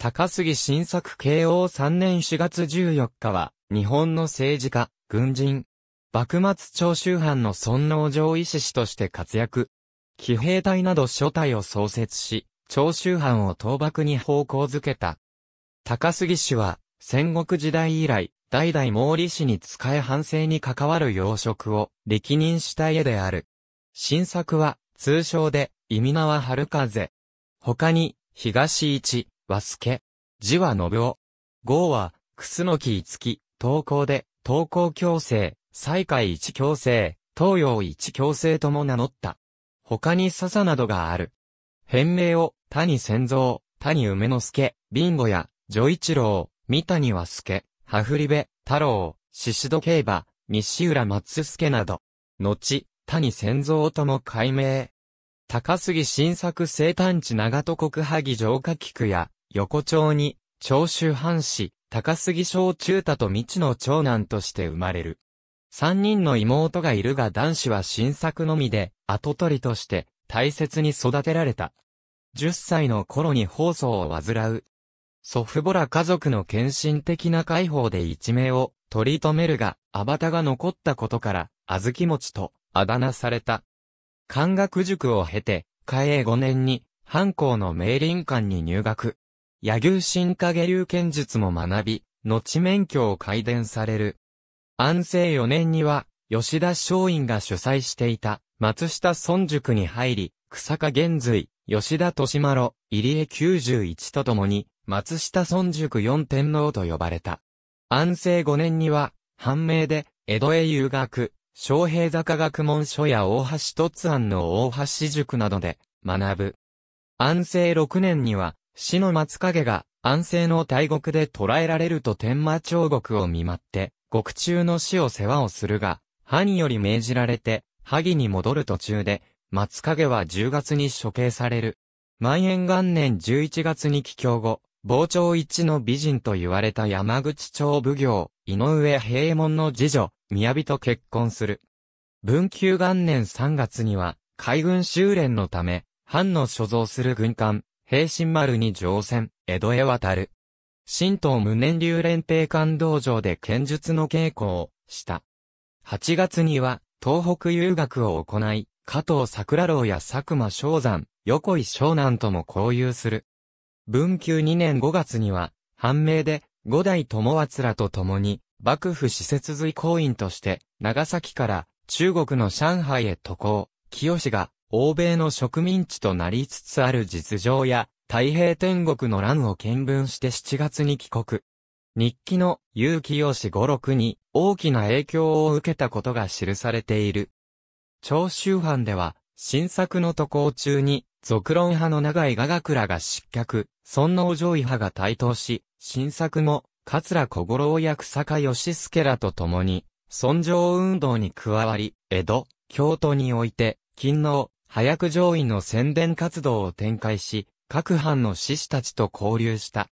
高杉晋作慶応3年4月14日は、日本の政治家、軍人、幕末長州藩の尊王上医師として活躍。騎兵隊など諸隊を創設し、長州藩を倒幕に方向づけた。高杉氏は、戦国時代以来、代々毛利氏に使え反省に関わる要職を歴任した家である。新作は、通称で、意味名は春風。他に、東一、和助、字は信夫。号は、楠木五木、東高で、東高共生、西海一共生、東洋一共生とも名乗った。他に笹などがある。変名を、谷仙蔵、谷梅之助、ビンゴや、女一郎、三谷和助、羽振部、太郎、宍戸競馬、西浦松助など。後、谷仙蔵とも改名。高杉新作生誕地長戸国萩城下菊や、横丁に、長州藩士、高杉小中太と未知の長男として生まれる。三人の妹がいるが男子は新作のみで、後取りとして、大切に育てられた。十歳の頃に放送を患う。祖父母ら家族の献身的な解放で一命を取り留めるが、アバタが残ったことから、あずきもちとあだ名された。漢学塾を経て、嘉永5年に、藩校の明倫館に入学。野牛新影流剣術も学び、後免許を改伝される。安政4年には、吉田松陰が主催していた、松下村塾に入り、草加玄瑞、吉田利丸、入江91と共に、松下村塾四天皇と呼ばれた。安政5年には、判明で、江戸へ遊学、昌平坂学問所や大橋突庵の大橋塾などで、学ぶ。安政6年には、死の松影が安政の大獄で捕らえられると天魔彫獄を見舞って、獄中の死を世話をするが、歯により命じられて、萩に戻る途中で、松影は10月に処刑される。万延元年11月に帰郷後、傍聴一の美人と言われた山口町奉行、井上平右衛門の次女、宮人と結婚する。文久元年3月には、海軍修練のため、藩の所蔵する軍艦、平心丸に乗船、江戸へ渡る。神道無念流連平間道場で剣術の稽古をした。8月には、東北遊学を行い、加藤桜郎や佐久間昭山、横井湘南とも交流する。文久2年5月には、判明で、五代友厚らと共に、幕府施設随行員として、長崎から中国の上海へ渡航、清が欧米の植民地となりつつある実情や、太平天国の乱を見聞して7月に帰国。日記の気よし五六に大きな影響を受けたことが記されている。長州藩では、新作の渡航中に、続論派の長井雅倉が失脚、尊王上位派が台頭し、新作も、桂小五郎や草加義助らと共に、尊上運動に加わり、江戸、京都において、勤能、早く上位の宣伝活動を展開し、各藩の志士たちと交流した。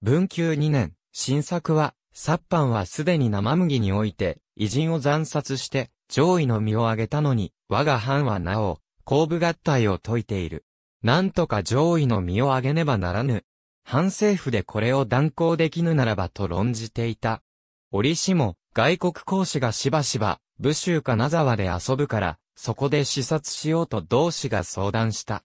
文久2年、新作は、殺藩はすでに生麦において、偉人を惨殺して、上位の身をあげたのに、我が藩はなお、後部合体を解いている。なんとか上位の身をあげねばならぬ。藩政府でこれを断行できぬならばと論じていた。折しも、外国公使がしばしば、武州かざ沢で遊ぶから、そこで視察しようと同志が相談した。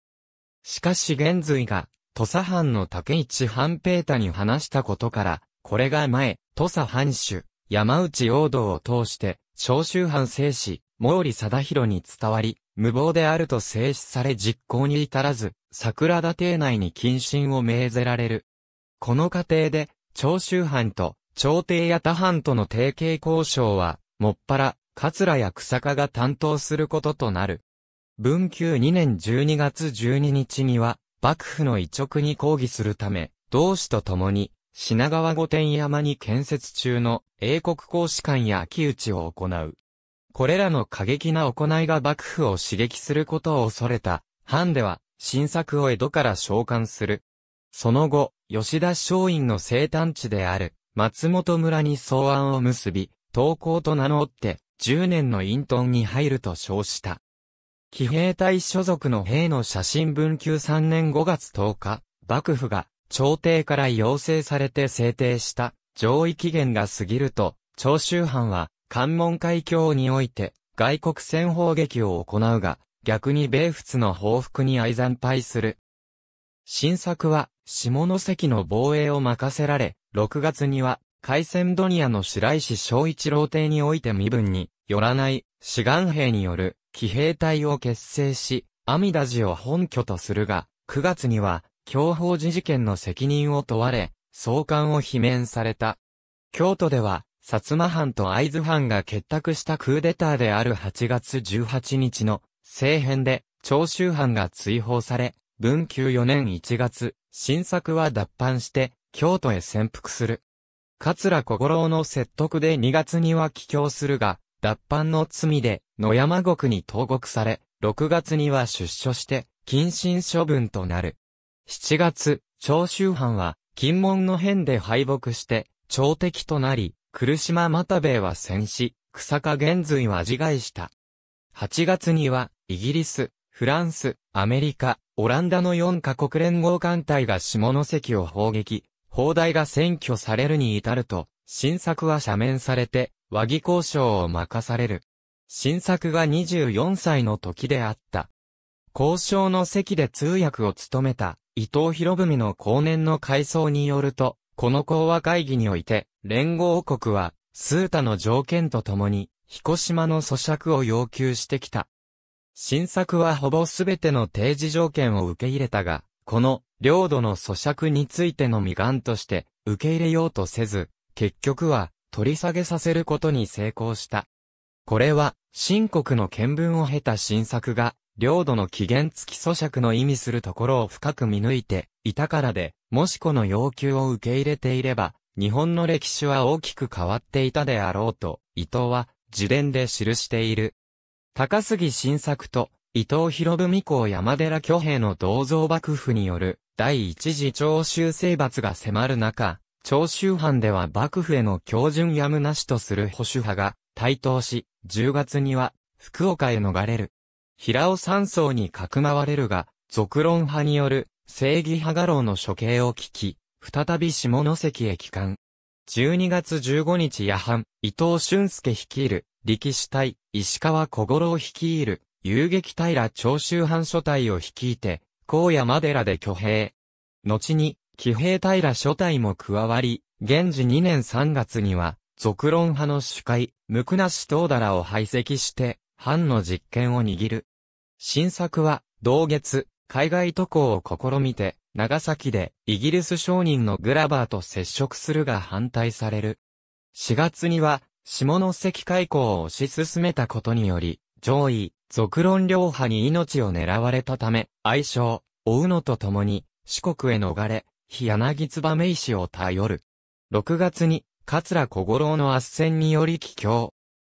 しかし玄瑞が、土佐藩の竹市藩平太に話したことから、これが前、土佐藩主、山内王道を通して、長州藩政史、毛利貞弘に伝わり、無謀であると制止され実行に至らず、桜田邸内に謹慎を命ぜられる。この過程で、長州藩と、朝廷や他藩との提携交渉は、もっぱら、桂や草加が担当することとなる。文久2年12月12日には、幕府の移植に抗議するため、同志と共に、品川御殿山に建設中の英国公使館や秋打ちを行う。これらの過激な行いが幕府を刺激することを恐れた、藩では、新作を江戸から召喚する。その後、吉田松陰の生誕地である、松本村に草案を結び、東高と名乗って、10年の隠遁に入ると称した。騎兵隊所属の兵の写真文久3年5月10日、幕府が朝廷から要請されて制定した上位期限が過ぎると、長州藩は関門海峡において外国戦砲撃を行うが、逆に米仏の報復に相惨敗する。新作は下関の防衛を任せられ、6月には海鮮ドニアの白石昭一郎邸において身分によらない志願兵による騎兵隊を結成し、阿弥陀寺を本拠とするが、9月には、教法寺事件の責任を問われ、総監を罷免された。京都では、薩摩藩と会津藩が結託したクーデターである8月18日の政変で、長州藩が追放され、文久4年1月、新作は脱藩して、京都へ潜伏する。桂小五郎の説得で2月には帰郷するが、脱藩の罪で野山国に投獄され、6月には出所して、謹慎処分となる。7月、長州藩は、金門の変で敗北して、朝敵となり、来島又兵衛は戦死、草加玄髄は自害した。8月には、イギリス、フランス、アメリカ、オランダの4カ国連合艦隊が下関を砲撃、砲台が占拠されるに至ると、新作は赦免されて、和議交渉を任される。新作が24歳の時であった。交渉の席で通訳を務めた、伊藤博文の後年の回想によると、この講和会議において、連合国は、スータの条件とともに、彦島の咀嚼を要求してきた。新作はほぼすべての提示条件を受け入れたが、この領土の咀嚼についての未願として受け入れようとせず、結局は取り下げさせることに成功した。これは、新国の見聞を経た新作が、領土の起源付き咀嚼の意味するところを深く見抜いていたからで、もしこの要求を受け入れていれば、日本の歴史は大きく変わっていたであろうと、伊藤は、自伝で記している。高杉晋作と伊藤博文公山寺挙兵の銅像幕府による第一次徴収征伐が迫る中、徴収班では幕府への強順やむなしとする保守派が台頭し、10月には福岡へ逃れる。平尾山荘にかくまわれるが、続論派による正義派画廊の処刑を聞き、再び下関へ帰還。12月15日夜半、伊藤俊介率いる、力士隊、石川小五郎率いる、遊撃平長州藩所隊を率いて、高野間寺で挙兵。後に、騎兵平所隊も加わり、現時2年3月には、俗論派の主会、無垢なし唐だらを排斥して、藩の実権を握る。新作は、同月、海外渡航を試みて、長崎で、イギリス商人のグラバーと接触するが反対される。4月には、下関開港を推し進めたことにより、上位、続論両派に命を狙われたため、愛称、追うのと共に、四国へ逃れ、日柳燕石を頼る。6月に、桂小五郎の圧戦により帰郷。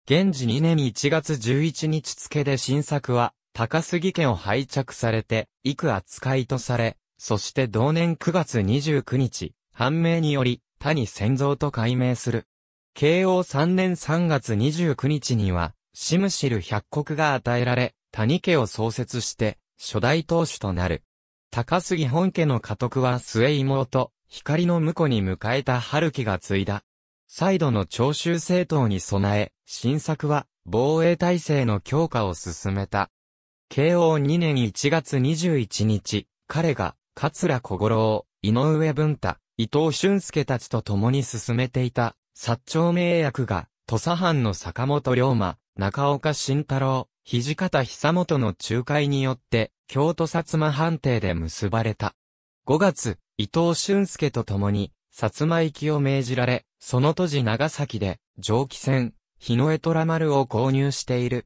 現時2年1月11日付で新作は、高杉家を拝着されて、幾扱いとされ、そして同年9月29日、判明により、谷戦蔵と改名する。慶応3年3月29日には、シムシル百国が与えられ、谷家を創設して、初代当主となる。高杉本家の家督は末妹、光の婿に迎えた春樹が継いだ。再度の徴収政党に備え、新作は防衛体制の強化を進めた。慶応2年1月21日、彼が、桂小五郎、井上文太、伊藤俊介たちと共に進めていた、薩長名役が、土佐藩の坂本龍馬、中岡慎太郎、土方久本の仲介によって、京都薩摩藩邸で結ばれた。5月、伊藤俊介と共に、薩摩行きを命じられ、その当時長崎で、蒸気船、日の江虎丸を購入している。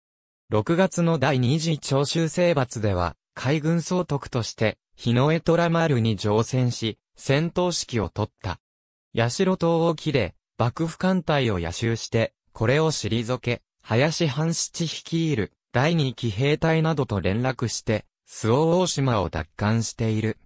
6月の第二次長州征伐では、海軍総督として、日の江虎丸に乗船し、戦闘式を取った。八代島沖で、幕府艦隊を夜襲して、これを退け、林半七率いる第二騎兵隊などと連絡して、周防大島を奪還している。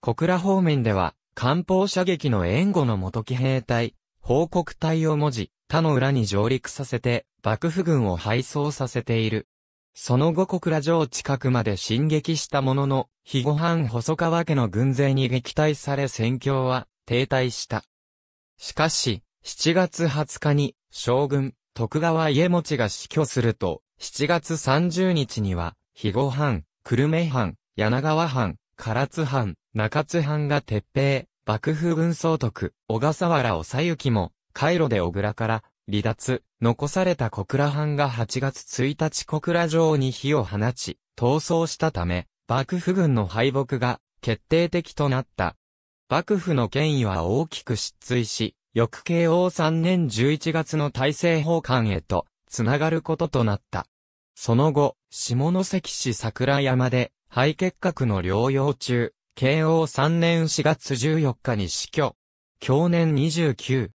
小倉方面では、艦砲射撃の援護の元騎兵隊、報告隊を文字、他の裏に上陸させて、幕府軍を敗走させている。その後小倉城近くまで進撃したものの、肥後藩細川家の軍勢に撃退され戦況は停滞した。しかし、7月20日に将軍、徳川家持が死去すると、7月30日には、肥後藩、久留米藩、柳川藩、唐津藩、中津藩が撤兵、幕府軍総督、小笠原おさゆきも、回路で小倉から離脱、残された小倉藩が8月1日小倉城に火を放ち、逃走したため、幕府軍の敗北が決定的となった。幕府の権威は大きく失墜し、翌慶応3年11月の大政奉還へと、つながることとなった。その後、下関市桜山で、肺結核の療養中、慶応3年4月14日に死去。去年29。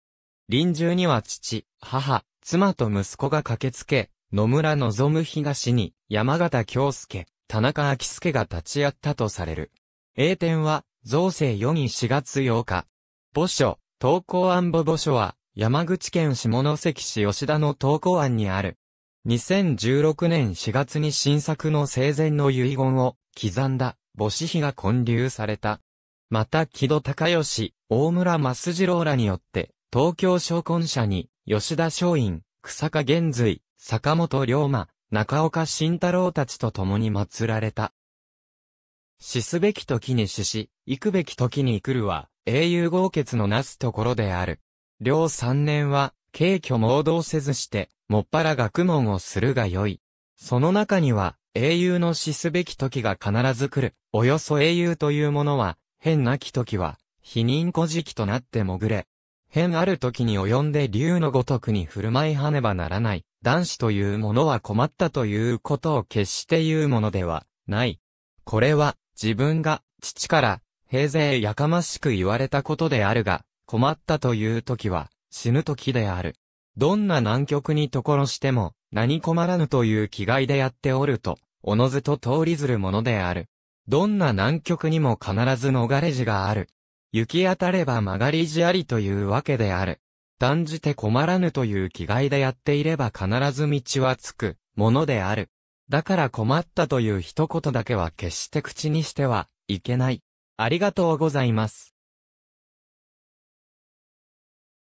臨終には父、母、妻と息子が駆けつけ、野村望東に山形京介、田中昭介が立ち会ったとされる。栄典は、造成4に4月8日。墓所、東高安保墓所は、山口県下関市吉田の東高安にある。2016年4月に新作の生前の遺言を刻んだ母子碑が建立された。また木戸高義、大村増次郎らによって、東京商魂社に、吉田松陰、草加玄瑞、坂本龍馬、中岡慎太郎たちと共に祀られた。死すべき時に死し、行くべき時に来るは、英雄豪傑のなすところである。両三年は、軽挙盲導せずして、もっぱら学問をするがよい。その中には、英雄の死すべき時が必ず来る。およそ英雄というものは、変なき時は、否認古事記となって潜れ。変ある時に及んで竜のごとくに振る舞いはねばならない。男子というものは困ったということを決して言うものではない。これは自分が父から平勢やかましく言われたことであるが、困ったという時は、死ぬ時である。どんな難局にところしても、何困らぬという気概でやっておると、おのずと通りずるものである。どんな難局にも必ず逃れ地がある。行き当たれば曲がり地ありというわけである。断じて困らぬという気概でやっていれば必ず道はつく、ものである。だから困ったという一言だけは決して口にしてはいけない。ありがとうございます。